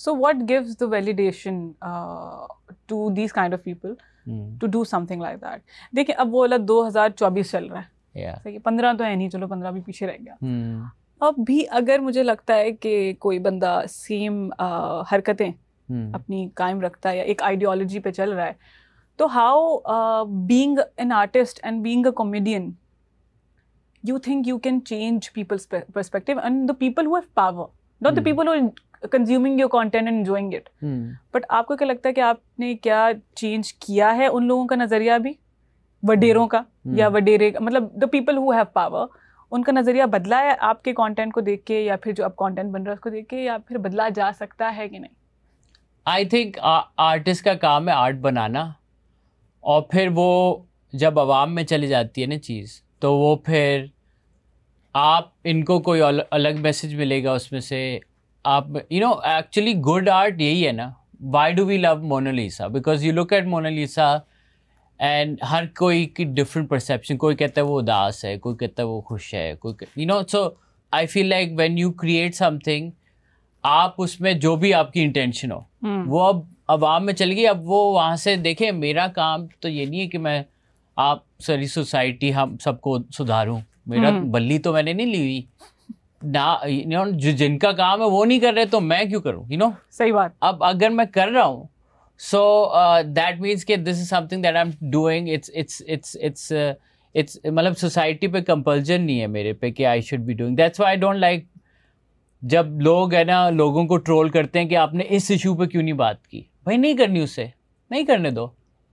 So, what gives the validation uh, to these kind of people hmm. to do something like that? देखिए अब वो अलग 2024 चल रहा है yeah. सही पंद्रह तो है नहीं चलो पंद्रह भी पीछे रह गया hmm. अब भी अगर मुझे लगता है कि कोई बंदा सेम हरकतें hmm. अपनी कायम रखता है या एक आइडियोलॉजी पे चल रहा है तो how being an artist and being a comedian you think you can change people's perspective and the people who have power not the people who consuming your content and enjoying it but आपको क्या लगता है कि आपने क्या change किया है उन लोगों का नज़रिया भी वडेरों hmm. का hmm. या वडेरे का मतलब the people who have power उनका नज़रिया बदला है आपके कंटेंट को देख के या फिर जो आप कंटेंट बन रहा है उसको देख के या फिर बदला जा सकता है कि नहीं आई थिंक आर्टिस्ट का काम है आर्ट बनाना और फिर वो जब आवाम में चली जाती है ना चीज़ तो वो फिर आप इनको कोई अलग मैसेज मिलेगा उसमें से आप you know actually good art यही है ना why do we love Mona Lisa because you look at Mona Lisa and हर कोई की डिफरेंट परसेप्शन कोई कहता है वो उदास है कोई कहता है वो खुश है कोई you know so I feel like when you create something आप उसमें जो भी आपकी इंटेंशन हो hmm. वो अब आवाम में चल गई अब वो वहाँ से देखें मेरा काम तो ये नहीं है कि मैं आप सारी सोसाइटी हम सबको सुधारूँ मेरा hmm. बल्ली तो मैंने नहीं ली हुई ना यू नो जो जिनका काम है वो नहीं कर रहे तो मैं क्यों करूँ यू नो सही बात अब अगर मैं कर रहा हूँ सो दैट मीन्स के this is something that I am doing it's it's it's it's it's मतलब सोसाइटी पे कंपल्जन नहीं है मेरे पे कि I should be doing that's why I don't like जब लोग है ना लोगों को ट्रोल करते हैं कि आपने इस इशू पे क्यों नहीं बात की भाई नहीं करनी उससे नहीं करने दो